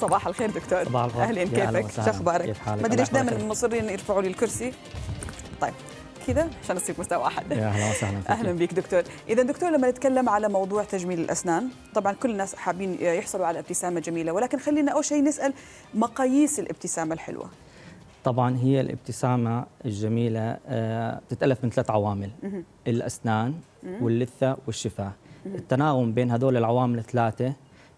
صباح الخير دكتور صباح الخير اهلا كيفك شو اخبارك ما ادري ليش دائما مصرين يرفعوا لي الكرسي طيب كذا عشان نصير مستوى واحد يا اهلا وسهلا فيك. اهلا بك دكتور اذا دكتور لما نتكلم على موضوع تجميل الاسنان طبعا كل الناس حابين يحصلوا على ابتسامه جميله ولكن خلينا اول شيء نسال مقاييس الابتسامه الحلوه طبعا هي الابتسامه الجميله آه، تتالف من ثلاث عوامل الاسنان واللثه والشفاه التناغم بين هذول العوامل الثلاثه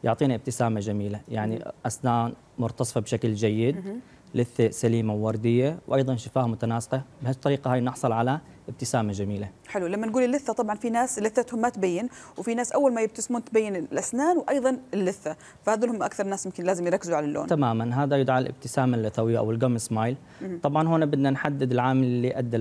يعطينا ابتسامه جميله يعني اسنان مرتصفه بشكل جيد لثه سليمه وورديه وايضا شفاه متناسقه بهالطريقه هاي نحصل على ابتسامه جميله حلو لما نقول اللثه طبعا في ناس لثتهم ما تبين وفي ناس اول ما يبتسمون تبين الاسنان وايضا اللثه فهذول هم اكثر ناس يمكن لازم يركزوا على اللون تماما هذا يدعى الابتسامه اللثويه او الجم سمايل طبعا هنا بدنا نحدد العامل اللي ادى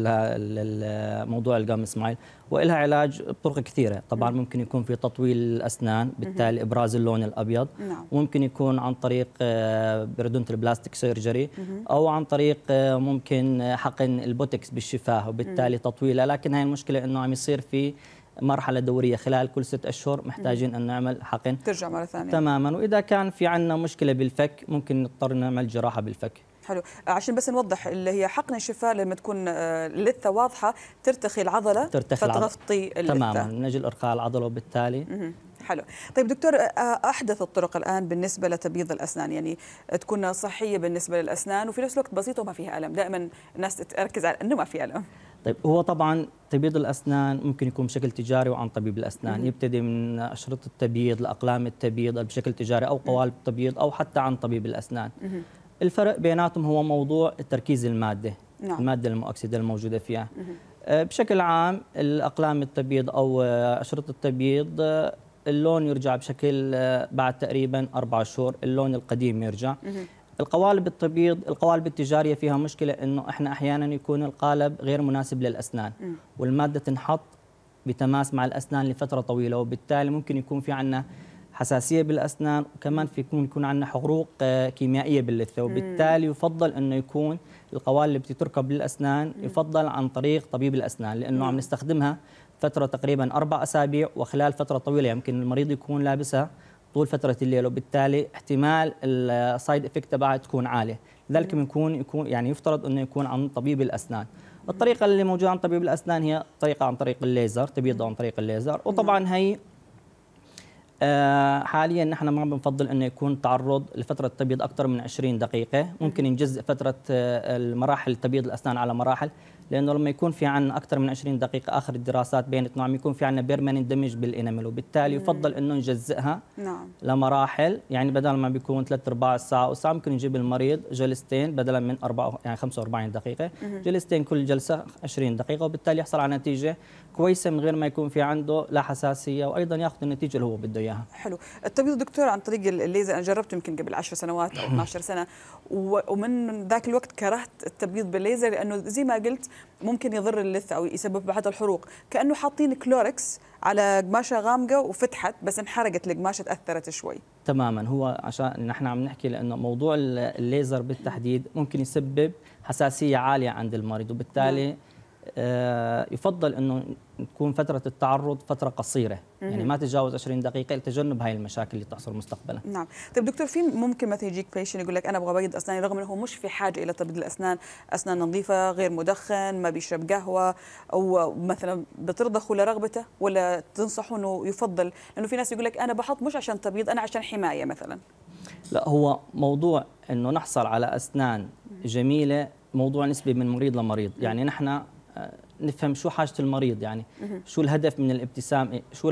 لموضوع الجم سمايل والها علاج بطرق كثيره طبعا ممكن يكون في تطويل الاسنان بالتالي ابراز اللون الابيض نعم. وممكن يكون عن طريق آه، بردونت البلاستيك سيرجري او عن طريق آه، ممكن حقن البوتكس بالشفاه وبالتالي طويله لكن هاي المشكله انه عم يصير في مرحلة دورية خلال كل ست أشهر محتاجين أن نعمل حقن ترجع مرة ثانية تماما وإذا كان في عندنا مشكلة بالفك ممكن نضطر نعمل جراحة بالفك حلو عشان بس نوضح اللي هي حقن الشفاء لما تكون آه، لثه واضحه ترتخي العضله ترتخي فتغطي اللثه تماما من اجل ارخاء العضله وبالتالي حلو طيب دكتور آه، احدث الطرق الان بالنسبه لتبييض الاسنان يعني تكون صحيه بالنسبه للاسنان وفي نفس الوقت بسيطه وما فيها الم دائما الناس تركز على انه ما في الم طيب هو طبعا تبييض الاسنان ممكن يكون بشكل تجاري وعن طبيب الاسنان يبتدي من اشرطه التبييض لاقلام التبييض بشكل تجاري او قوالب التبييض او حتى عن طبيب الاسنان الفرق بيناتهم هو موضوع تركيز الماده نعم. الماده المؤكسده الموجوده فيها آه، بشكل عام الاقلام التبييض او اشرطه التبييض آه، اللون يرجع بشكل آه، بعد تقريبا اربع شهور اللون القديم يرجع القوالب التبيض القوالب التجاريه فيها مشكله انه احنا احيانا يكون القالب غير مناسب للاسنان والماده تنحط بتماس مع الاسنان لفتره طويله وبالتالي ممكن يكون في عندنا حساسيه بالاسنان وكمان في يكون يكون عندنا حروق آه، كيميائيه باللثه وبالتالي يفضل انه يكون القوالب اللي بتتركب للاسنان يفضل عن طريق طبيب الاسنان لانه عم نستخدمها فتره تقريبا اربع اسابيع وخلال فتره طويله يمكن المريض يكون لابسها طول فتره الليل وبالتالي احتمال السايد افكت تبعها تكون عاليه لذلك بنكون يكون يعني يفترض انه يكون عن طبيب الاسنان الطريقه اللي موجوده عن طبيب الاسنان هي طريقه عن طريق الليزر تبيض عن طريق الليزر وطبعا هي آه، حاليا نحن ما بنفضل انه يكون تعرض لفتره تبيض اكثر من 20 دقيقه ممكن نجزء فتره آه، المراحل تبيض الاسنان على مراحل لانه لما يكون في عندنا اكثر من 20 دقيقه اخر الدراسات بينت نوع يكون في عندنا بيرمننت دمج بالانامل وبالتالي يفضل انه نجزئها نعم. لمراحل يعني بدل ما بيكون ثلاث ارباع الساعه او ساعه ممكن نجيب المريض جلستين بدلا من اربع يعني 45 دقيقه مم. جلستين كل جلسه 20 دقيقه وبالتالي يحصل على نتيجه كويسه من غير ما يكون في عنده لا حساسيه وايضا ياخذ النتيجه اللي هو بده اياها حلو التبييض دكتور عن طريق الليزر انا جربته يمكن قبل 10 سنوات او 12 سنه ومن ذاك الوقت كرهت التبييض بالليزر لانه زي ما قلت ممكن يضر اللثه او يسبب بعض الحروق كانه حاطين كلوركس على قماشه غامقه وفتحت بس انحرقت القماشه تاثرت شوي تماما هو عشان نحن عم نحكي لانه موضوع الليزر بالتحديد ممكن يسبب حساسيه عاليه عند المريض وبالتالي نعم. آه، يفضل انه تكون فتره التعرض فتره قصيره مم. يعني ما تتجاوز 20 دقيقه لتجنب هاي المشاكل اللي تحصل مستقبلا نعم طيب دكتور في ممكن مثلا يجيك بيشن يقول لك انا ابغى ابيض اسناني رغم انه هو مش في حاجه الى تبييض الاسنان اسنان نظيفه غير مدخن ما بيشرب قهوه او مثلا بترضخ ولا رغبته ولا تنصح انه يفضل لانه في ناس يقول لك انا بحط مش عشان تبييض انا عشان حمايه مثلا لا هو موضوع انه نحصل على اسنان جميله موضوع نسبي من مريض لمريض يعني نحن نفهم شو حاجه المريض يعني شو الهدف من الابتسام شو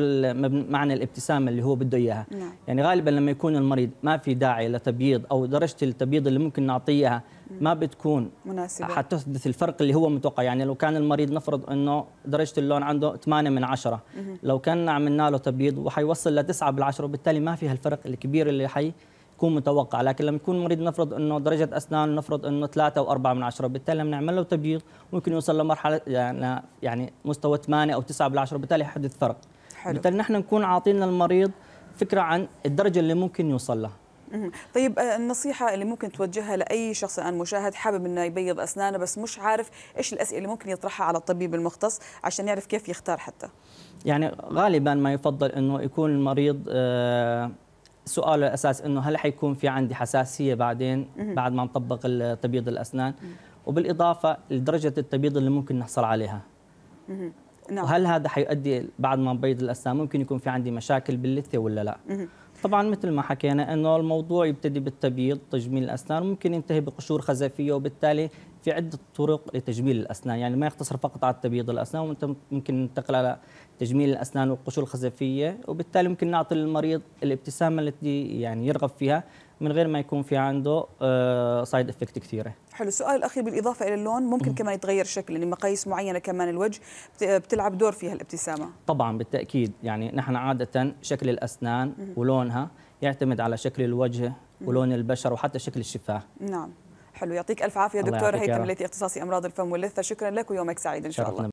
معنى الابتسامه اللي هو بده اياها نعم. يعني غالبا لما يكون المريض ما في داعي لتبييض او درجه التبييض اللي ممكن نعطيها ما بتكون مناسبة حتحدث الفرق اللي هو متوقع يعني لو كان المريض نفرض انه درجه اللون عنده 8 من 10 لو كان عملنا له تبييض وحيوصل ل 9 بالعشرة وبالتالي ما في هالفرق الكبير اللي حي تكون متوقعه لكن لما يكون المريض نفرض انه درجه اسنان نفرض انه 3 و4 من 10 بالتالي لما نعمل له تبييض ممكن يوصل لمرحله يعني يعني مستوى 8 او 9 بالعشرة بالتالي يحدث فرق حلو. بالتالي نحن نكون عاطين للمريض فكره عن الدرجه اللي ممكن يوصل لها طيب آه، النصيحة اللي ممكن توجهها لأي شخص الآن مشاهد حابب إنه يبيض أسنانه بس مش عارف إيش الأسئلة اللي ممكن يطرحها على الطبيب المختص عشان يعرف كيف يختار حتى يعني غالبا ما يفضل إنه يكون المريض آه سؤال الاساس انه هل حيكون في عندي حساسيه بعدين بعد ما نطبق تبييض الاسنان وبالاضافه لدرجه التبييض اللي ممكن نحصل عليها نعم. وهل هذا حيؤدي بعد ما نبيض الاسنان ممكن يكون في عندي مشاكل باللثه ولا لا طبعا مثل ما حكينا انه الموضوع يبتدي بالتبييض تجميل الاسنان ممكن ينتهي بقشور خزفيه وبالتالي في عده طرق لتجميل الاسنان يعني ما يقتصر فقط على تبييض الاسنان وانت ممكن ننتقل على تجميل الاسنان والقشور الخزفيه وبالتالي ممكن نعطي للمريض الابتسامه التي يعني يرغب فيها من غير ما يكون في عنده سايد آه، افكت كثيره حلو السؤال الاخير بالاضافه الى اللون ممكن كمان يتغير شكل يعني مقاييس معينه كمان الوجه بتلعب دور فيها الابتسامه طبعا بالتاكيد يعني نحن عاده شكل الاسنان ولونها يعتمد على شكل الوجه ولون البشر وحتى شكل الشفاه نعم حلو يعطيك الف عافيه دكتور هيثم ليثي اختصاصي امراض الفم واللثه شكرا لك ويومك سعيد ان شاء الله